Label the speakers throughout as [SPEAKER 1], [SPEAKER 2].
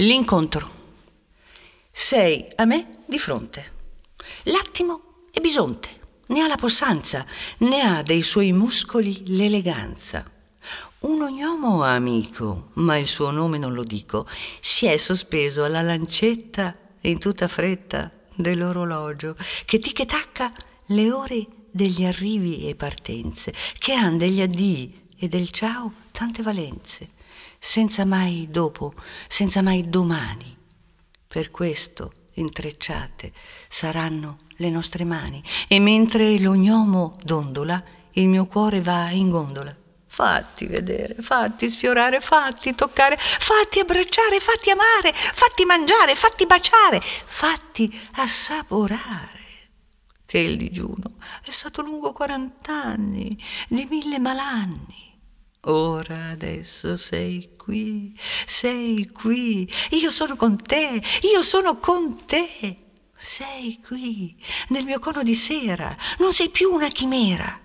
[SPEAKER 1] L'incontro. Sei a me di fronte. L'attimo è bisonte, ne ha la possanza, ne ha dei suoi muscoli l'eleganza. Un ognomo amico, ma il suo nome non lo dico, si è sospeso alla lancetta in tutta fretta dell'orologio che ticche tacca le ore degli arrivi e partenze, che han degli addii e del ciao tante valenze, senza mai dopo, senza mai domani. Per questo intrecciate saranno le nostre mani e mentre l'ognomo dondola, il mio cuore va in gondola. Fatti vedere, fatti sfiorare, fatti toccare, fatti abbracciare, fatti amare, fatti mangiare, fatti baciare, fatti assaporare che il digiuno è stato lungo quarant'anni di mille malanni. Ora adesso sei qui, sei qui, io sono con te, io sono con te. Sei qui, nel mio cono di sera, non sei più una chimera.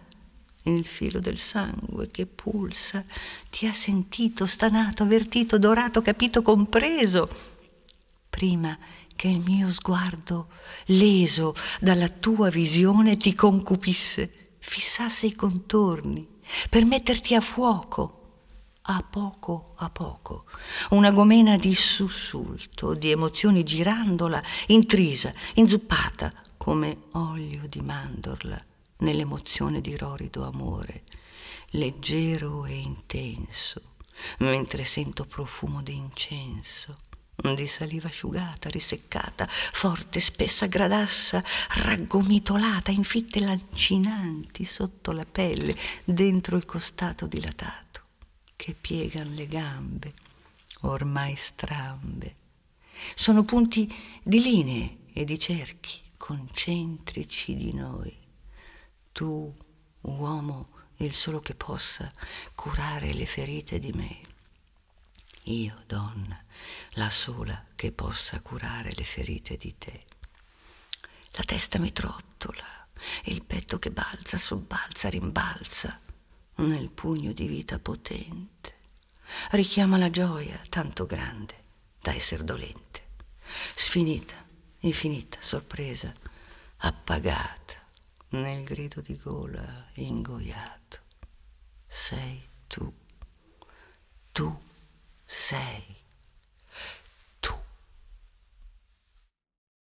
[SPEAKER 1] Il filo del sangue che pulsa ti ha sentito, stanato, avvertito, dorato, capito, compreso. Prima che il mio sguardo, leso dalla tua visione, ti concupisse, fissasse i contorni, per metterti a fuoco, a poco a poco, una gomena di sussulto, di emozioni girandola, intrisa, inzuppata, come olio di mandorla, nell'emozione di rorido amore, leggero e intenso, mentre sento profumo d'incenso. incenso di saliva asciugata, riseccata, forte, spessa, gradassa, raggomitolata, in fitte lancinanti sotto la pelle, dentro il costato dilatato, che piegan le gambe, ormai strambe. Sono punti di linee e di cerchi concentrici di noi. Tu, uomo, il solo che possa curare le ferite di me io donna, la sola che possa curare le ferite di te. La testa mi trottola, il petto che balza, sobbalza, rimbalza, nel pugno di vita potente. Richiama la gioia tanto grande da essere dolente, sfinita, infinita, sorpresa, appagata, nel grido di gola ingoiato. Sei tu, tu say.